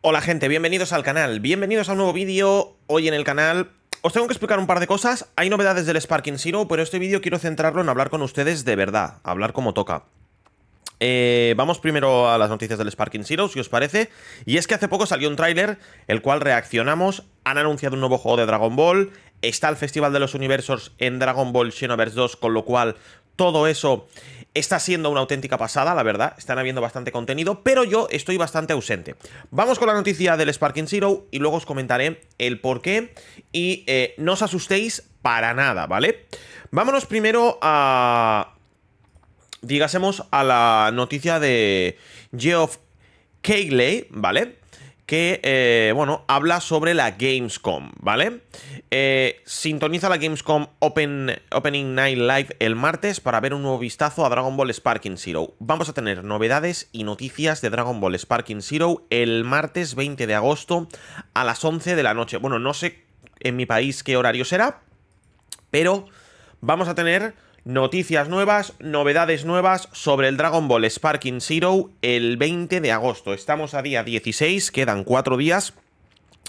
Hola gente, bienvenidos al canal, bienvenidos a un nuevo vídeo hoy en el canal. Os tengo que explicar un par de cosas, hay novedades del Sparking Zero, pero este vídeo quiero centrarlo en hablar con ustedes de verdad, hablar como toca. Eh, vamos primero a las noticias del Sparking Zero, si os parece. Y es que hace poco salió un tráiler, el cual reaccionamos. Han anunciado un nuevo juego de Dragon Ball. Está el Festival de los Universos en Dragon Ball Xenoverse 2, con lo cual todo eso está siendo una auténtica pasada, la verdad. Están habiendo bastante contenido, pero yo estoy bastante ausente. Vamos con la noticia del Sparking Zero y luego os comentaré el por qué. Y eh, no os asustéis para nada, ¿vale? Vámonos primero a... Digásemos a la noticia de Geoff Keighley, ¿vale? que, eh, bueno, habla sobre la Gamescom, ¿vale? Eh, sintoniza la Gamescom Opening Night Live el martes para ver un nuevo vistazo a Dragon Ball Sparking Zero. Vamos a tener novedades y noticias de Dragon Ball Sparking Zero el martes 20 de agosto a las 11 de la noche. Bueno, no sé en mi país qué horario será, pero vamos a tener Noticias nuevas, novedades nuevas sobre el Dragon Ball Sparking Zero el 20 de agosto. Estamos a día 16, quedan cuatro días.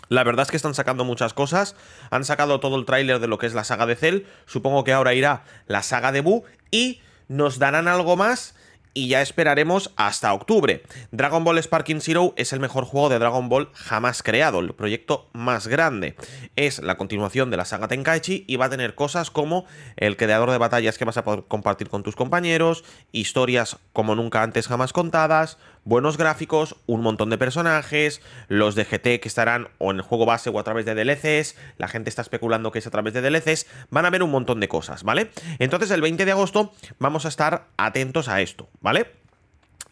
La verdad es que están sacando muchas cosas. Han sacado todo el tráiler de lo que es la saga de Cell. Supongo que ahora irá la saga de Bu Y nos darán algo más y ya esperaremos hasta octubre. Dragon Ball Sparking Zero es el mejor juego de Dragon Ball jamás creado, el proyecto más grande. Es la continuación de la saga Tenkaichi y va a tener cosas como el creador de batallas que vas a poder compartir con tus compañeros, historias como nunca antes jamás contadas, buenos gráficos, un montón de personajes, los de GT que estarán o en el juego base o a través de DLCs, la gente está especulando que es a través de DLCs, van a ver un montón de cosas, ¿vale? Entonces el 20 de agosto vamos a estar atentos a esto, ¿vale?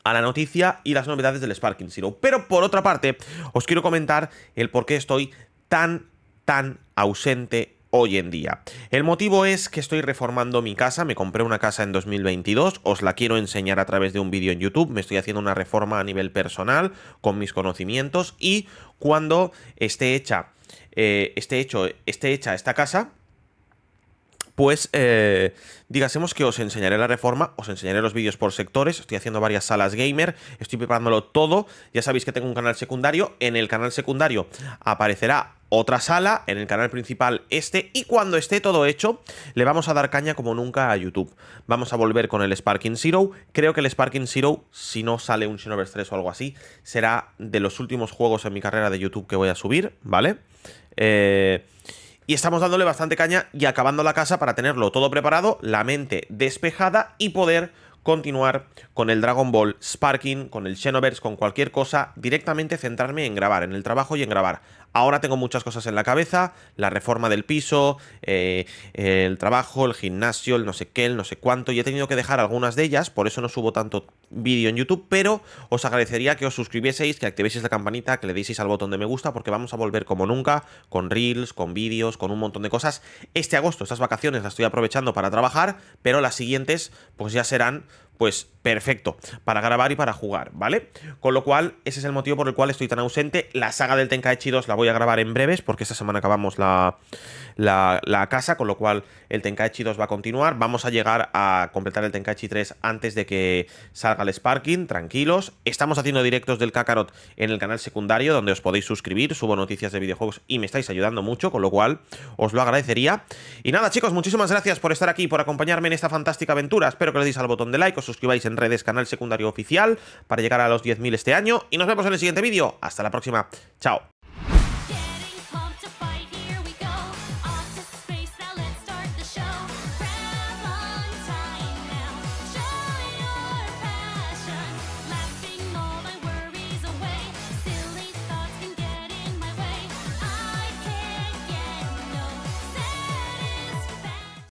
a la noticia y las novedades del Sparking sino Pero por otra parte, os quiero comentar el por qué estoy tan, tan ausente hoy en día. El motivo es que estoy reformando mi casa, me compré una casa en 2022, os la quiero enseñar a través de un vídeo en YouTube, me estoy haciendo una reforma a nivel personal con mis conocimientos y cuando esté hecha, eh, esté hecho, esté hecha esta casa, pues eh, digásemos que os enseñaré la reforma, os enseñaré los vídeos por sectores, estoy haciendo varias salas gamer, estoy preparándolo todo, ya sabéis que tengo un canal secundario, en el canal secundario aparecerá otra sala, en el canal principal este, y cuando esté todo hecho, le vamos a dar caña como nunca a YouTube. Vamos a volver con el Sparking Zero, creo que el Sparking Zero, si no sale un Xenoverse 3 o algo así, será de los últimos juegos en mi carrera de YouTube que voy a subir, ¿vale? Eh... Y estamos dándole bastante caña y acabando la casa para tenerlo todo preparado, la mente despejada y poder continuar con el Dragon Ball Sparking, con el Xenoverse, con cualquier cosa, directamente centrarme en grabar, en el trabajo y en grabar ahora tengo muchas cosas en la cabeza, la reforma del piso, eh, el trabajo, el gimnasio, el no sé qué, el no sé cuánto, y he tenido que dejar algunas de ellas, por eso no subo tanto vídeo en YouTube, pero os agradecería que os suscribieseis, que activéis la campanita, que le deis al botón de me gusta, porque vamos a volver como nunca, con reels, con vídeos, con un montón de cosas. Este agosto, estas vacaciones las estoy aprovechando para trabajar, pero las siguientes pues ya serán pues perfecto, para grabar y para jugar, ¿vale? Con lo cual, ese es el motivo por el cual estoy tan ausente. La saga del Tenkaichi 2 la voy a grabar en breves, porque esta semana acabamos la, casa, con lo cual el Tenkaichi 2 va a continuar. Vamos a llegar a completar el Tenkaichi 3 antes de que salga el Sparking, tranquilos. Estamos haciendo directos del Kakarot en el canal secundario, donde os podéis suscribir, subo noticias de videojuegos y me estáis ayudando mucho, con lo cual os lo agradecería. Y nada, chicos, muchísimas gracias por estar aquí, por acompañarme en esta fantástica aventura. Espero que le deis al botón de like, os suscribáis en redes, canal secundario oficial, para llegar a los 10.000 este año. Y nos vemos en el siguiente vídeo. Hasta la próxima. Chao.